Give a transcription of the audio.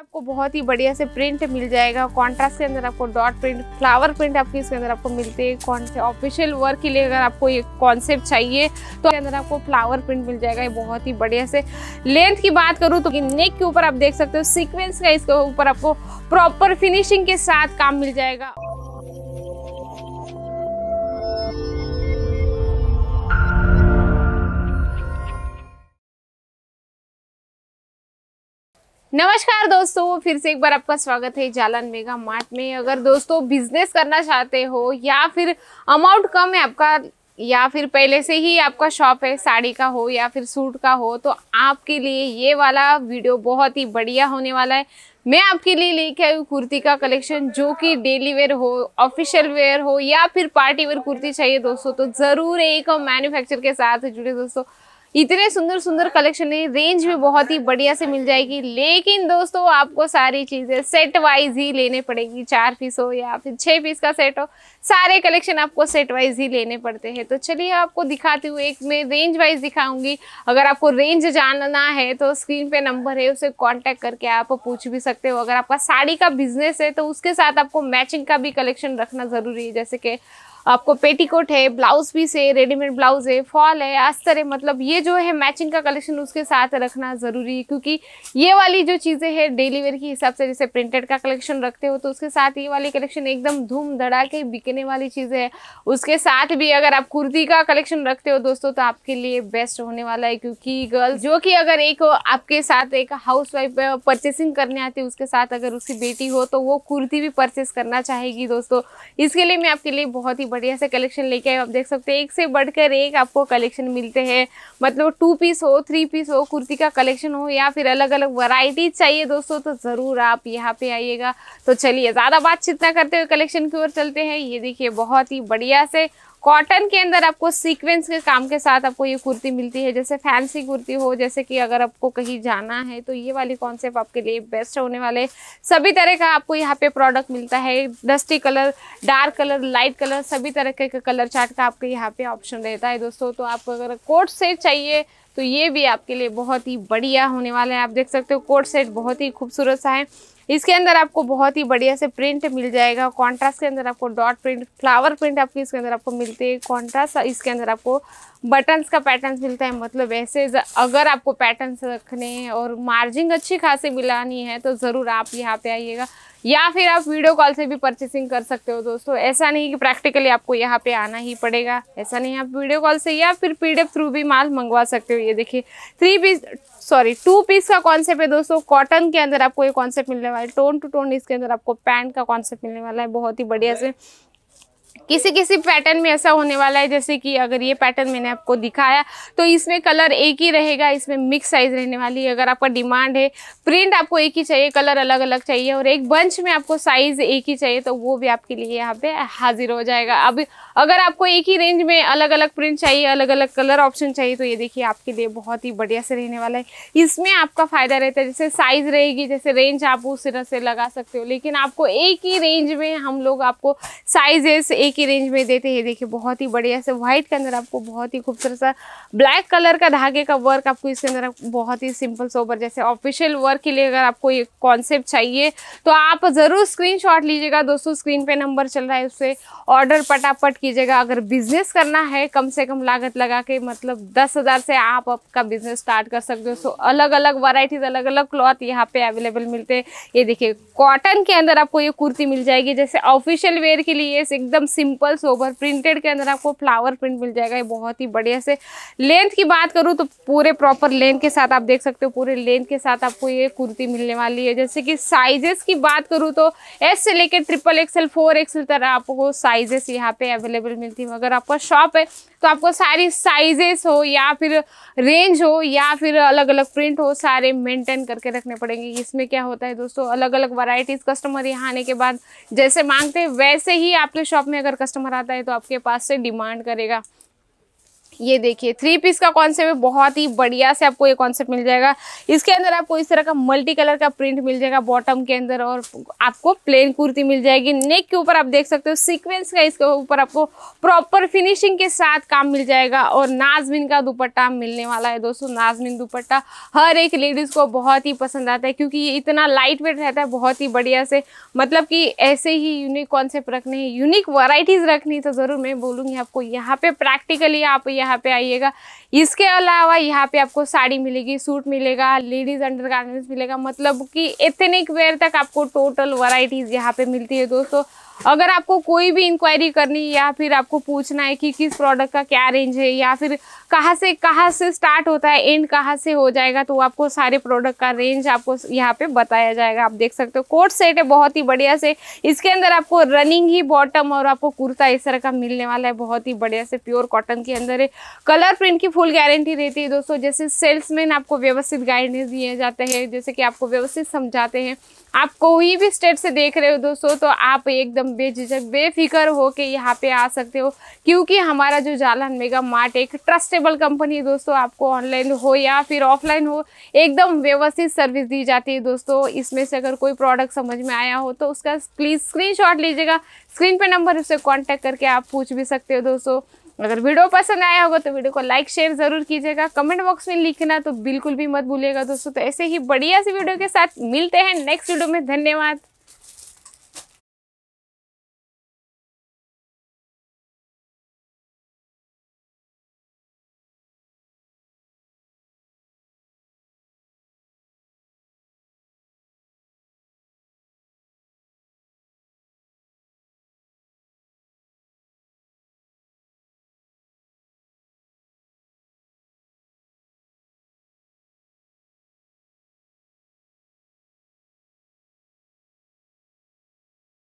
आपको बहुत ही बढ़िया से प्रिंट मिल जाएगा कॉन्ट्रास्ट के अंदर आपको डॉट प्रिंट फ्लावर प्रिंट आपके इसके अंदर आपको मिलते हैं कौन से ऑफिशियल वर्क के लिए अगर आपको ये कॉन्सेप्ट चाहिए तो अंदर आपको फ्लावर प्रिंट मिल जाएगा ये बहुत ही बढ़िया से लेंथ की बात करूँ तो नेक के ऊपर आप देख सकते हो सिक्वेंस का इसके ऊपर आपको प्रॉपर फिनिशिंग के साथ काम मिल जाएगा नमस्कार दोस्तों फिर से एक बार आपका स्वागत है जालन मेगा मार्ट में अगर दोस्तों बिजनेस करना चाहते हो या फिर अमाउंट कम है आपका या फिर पहले से ही आपका शॉप है साड़ी का हो या फिर सूट का हो तो आपके लिए ये वाला वीडियो बहुत ही बढ़िया होने वाला है मैं आपके लिए लेके आई हूँ कुर्ती का कलेक्शन जो कि डेली वेयर हो ऑफिशियल वेयर हो या फिर पार्टी वेयर कुर्ती चाहिए दोस्तों तो ज़रूर एक मैन्युफैक्चर के साथ जुड़े दोस्तों इतने सुंदर सुंदर कलेक्शन है रेंज भी बहुत ही बढ़िया से मिल जाएगी लेकिन दोस्तों आपको सारी चीज़ें सेट वाइज ही लेने पड़ेगी चार पीस हो या फिर छः पीस का सेट हो सारे कलेक्शन आपको सेट वाइज ही लेने पड़ते हैं तो चलिए आपको दिखाती हूँ एक मैं रेंज वाइज दिखाऊंगी अगर आपको रेंज जानना है तो स्क्रीन पे नंबर है उसे कॉन्टैक्ट करके आप पूछ भी सकते हो अगर आपका साड़ी का बिजनेस है तो उसके साथ आपको मैचिंग का भी कलेक्शन रखना ज़रूरी है जैसे कि आपको पेटीकोट है ब्लाउज पीस है रेडीमेड ब्लाउज है फॉल है अस्तर है मतलब ये जो है मैचिंग का कलेक्शन उसके साथ रखना ज़रूरी है क्योंकि ये वाली जो चीज़ें हैं डेली वेयर के हिसाब से जैसे प्रिंटेड का कलेक्शन रखते हो तो उसके साथ ये वाली कलेक्शन एकदम धूम धड़ा के बिकने वाली चीज़ें है उसके साथ भी अगर आप कुर्ती का कलेक्शन रखते हो दोस्तों तो आपके लिए बेस्ट होने वाला है क्योंकि गर्ल जो कि अगर एक आपके साथ एक हाउस वाइफ परचेसिंग करने आती है उसके साथ अगर उसकी बेटी हो तो वो कुर्ती भी परचेस करना चाहेगी दोस्तों इसके लिए मैं आपके लिए बहुत ही बढ़िया से कलेक्शन लेके आए आप देख सकते हैं एक से बढ़कर एक आपको कलेक्शन मिलते हैं मतलब टू पीस हो थ्री पीस हो कुर्ती का कलेक्शन हो या फिर अलग अलग वैरायटी चाहिए दोस्तों तो ज़रूर आप यहाँ पे आइएगा तो चलिए ज़्यादा बातचीत ना करते हुए कलेक्शन की ओर चलते हैं ये देखिए बहुत ही बढ़िया से कॉटन के अंदर आपको सीक्वेंस के काम के साथ आपको ये कुर्ती मिलती है जैसे फैंसी कुर्ती हो जैसे कि अगर आपको कहीं जाना है तो ये वाली कॉन्सेप्ट आपके लिए बेस्ट होने वाले सभी तरह का आपको यहाँ पे प्रोडक्ट मिलता है dusty colour dark colour light colour सभी तरह के कलर चार्ट का आपके यहाँ पे ऑप्शन रहता है दोस्तों तो आपको अगर कोट सेट चाहिए तो ये भी आपके लिए बहुत ही बढ़िया होने वाला है आप देख सकते हो कोट सेट बहुत ही खूबसूरत सा है इसके अंदर आपको बहुत ही बढ़िया से प्रिंट मिल जाएगा कॉन्ट्रास्ट के अंदर आपको डॉट प्रिंट फ्लावर प्रिंट आपको इसके अंदर आपको मिलते हैं कॉन्ट्रास्ट इसके अंदर आपको बटन्स का पैटर्न मिलता है मतलब ऐसे अगर आपको पैटर्न रखने और मार्जिंग अच्छी खासी मिलानी है तो ज़रूर आप यहाँ पे आइएगा या फिर आप वीडियो कॉल से भी परचेसिंग कर सकते हो दोस्तों ऐसा नहीं कि प्रैक्टिकली आपको यहाँ पे आना ही पड़ेगा ऐसा नहीं आप वीडियो कॉल से या फिर पीडीएफ थ्रू भी माल मंगवा सकते हो ये देखिए three piece sorry two piece का कॉन्सेप्ट है दोस्तों कॉटन के अंदर आपको ये कॉन्सेप्ट मिलने वाला है टोन टू टोन इसके अंदर आपको पैंट का कॉन्सेप्ट मिलने वाला है बहुत ही बढ़िया से किसी किसी पैटर्न में ऐसा होने वाला है जैसे कि अगर ये पैटर्न मैंने आपको दिखाया तो इसमें कलर एक ही रहेगा इसमें मिक्स साइज रहने वाली है अगर आपका डिमांड है प्रिंट आपको एक ही चाहिए कलर अलग अलग चाहिए और एक बंच में आपको साइज़ एक ही चाहिए तो वो भी आपके लिए यहाँ पे हाजिर हो जाएगा अब अगर आपको एक ही रेंज में अलग अलग प्रिंट चाहिए अलग अलग कलर ऑप्शन चाहिए तो ये देखिए आपके लिए बहुत ही बढ़िया से रहने वाला है इसमें आपका फ़ायदा रहता है जैसे साइज़ रहेगी जैसे रेंज आप उस तरह से लगा सकते हो लेकिन आपको एक ही रेंज में हम लोग आपको साइजेस एक ही रेंज में देते हैं देखिए बहुत ही बढ़िया से व्हाइट के अंदर आपको बहुत ही खूबसूरत सा ब्लैक कलर का धागे का वर्क आपको इसके अंदर बहुत ही सिंपल सोबर जैसे ऑफिशियल वर्क के लिए अगर आपको ये कॉन्सेप्ट चाहिए तो आप ज़रूर स्क्रीन लीजिएगा दोस्तों स्क्रीन पे नंबर चल रहा है उससे ऑर्डर पटापट कीजिएगा अगर बिजनेस करना है कम से कम लागत लगा के मतलब दस से आप आपका बिजनेस स्टार्ट कर सकते हो सो अलग अलग वराइटीज़ अलग अलग क्लॉथ यहाँ पे अवेलेबल मिलते हैं ये देखिए कॉटन के अंदर आपको ये कुर्ती मिल जाएगी जैसे ऑफिशियल वेयर के लिए एकदम सिंपल सोबर प्रिंटेड के अंदर आपको फ्लावर प्रिंट मिल जाएगा ये बहुत ही बढ़िया से लेंथ की बात करूँ तो पूरे प्रॉपर लेंथ के साथ आप देख सकते हो पूरे लेंथ के साथ आपको ये कुर्ती मिलने वाली है जैसे कि साइजेस की बात करूँ तो एस से लेकर ट्रिपल एक्सएल फोर एक्सएल तरह आपको साइजेस यहाँ पे अवेलेबल मिलती है अगर आपका शॉप है तो आपको सारी साइजेस हो या फिर रेंज हो या फिर अलग अलग प्रिंट हो सारे मेंटेन करके रखने पड़ेंगे इसमें क्या होता है दोस्तों अलग अलग वराइटीज़ कस्टमर यहाँ आने के बाद जैसे मांगते हैं वैसे ही आपके शॉप में में अगर कस्टमर आता है तो आपके पास से डिमांड करेगा ये देखिए थ्री पीस का कॉन्सेप्ट बहुत ही बढ़िया से आपको ये कॉन्सेप्ट मिल जाएगा इसके अंदर आपको इस तरह का मल्टी कलर का प्रिंट मिल जाएगा बॉटम के अंदर और आपको प्लेन कुर्ती मिल जाएगी नेक के ऊपर आप देख सकते हो सीक्वेंस का इसके ऊपर आपको प्रॉपर फिनिशिंग के साथ काम मिल जाएगा और नाजमिन का दुपट्टा मिलने वाला है दोस्तों नाजमिन दुपट्टा हर एक लेडीज़ को बहुत ही पसंद आता है क्योंकि ये इतना लाइट वेट रहता है बहुत ही बढ़िया से मतलब कि ऐसे ही यूनिक कॉन्सेप्ट रखने हैं यूनिक वराइटीज़ रखनी तो ज़रूर मैं बोलूँगी आपको यहाँ पे प्रैक्टिकली आप यहाँ यहाँ पे आइएगा इसके अलावा यहाँ पे आपको साड़ी मिलेगी सूट मिलेगा लेडीज अंडर मिलेगा मतलब कि एथेनिक वेयर तक आपको टोटल वराइटीज़ यहाँ पे मिलती है दोस्तों अगर आपको कोई भी इंक्वायरी करनी या फिर आपको पूछना है कि किस प्रोडक्ट का क्या रेंज है या फिर कहाँ से कहाँ से स्टार्ट होता है एंड कहाँ से हो जाएगा तो आपको सारे प्रोडक्ट का रेंज आपको यहाँ पे बताया जाएगा आप देख सकते हो कोट सेट है बहुत ही बढ़िया से इसके अंदर आपको रनिंग ही बॉटम और आपको कुर्ता इस तरह का मिलने वाला है बहुत ही बढ़िया से प्योर कॉटन के अंदर है कलर प्रिंट की फुल गारंटी रहती है दोस्तों जैसे सेल्समैन आपको व्यवस्थित गाइडेंस दिए जाते हैं जैसे कि आपको व्यवस्थित समझाते हैं आप कोई भी स्टेट से देख रहे हो दोस्तों तो आप एकदम एकदम बेझिझक बेफिक्र हो के यहाँ पे आ सकते हो क्योंकि हमारा जो जालहन मेगा मार्ट एक ट्रस्टेबल कंपनी है दोस्तों आपको ऑनलाइन हो या फिर ऑफलाइन हो एकदम व्यवस्थित सर्विस दी जाती है दोस्तों इसमें से अगर कोई प्रोडक्ट समझ में आया हो तो उसका प्लीज़ स्क्रीन लीजिएगा स्क्रीन पर नंबर उससे कॉन्टैक्ट करके आप पूछ भी सकते हो दोस्तों अगर वीडियो पसंद आया होगा तो वीडियो को लाइक शेयर ज़रूर कीजिएगा कमेंट बॉक्स में लिखना तो बिल्कुल भी मत भूलिएगा दोस्तों तो ऐसे ही बढ़िया सी वीडियो के साथ मिलते हैं नेक्स्ट वीडियो में धन्यवाद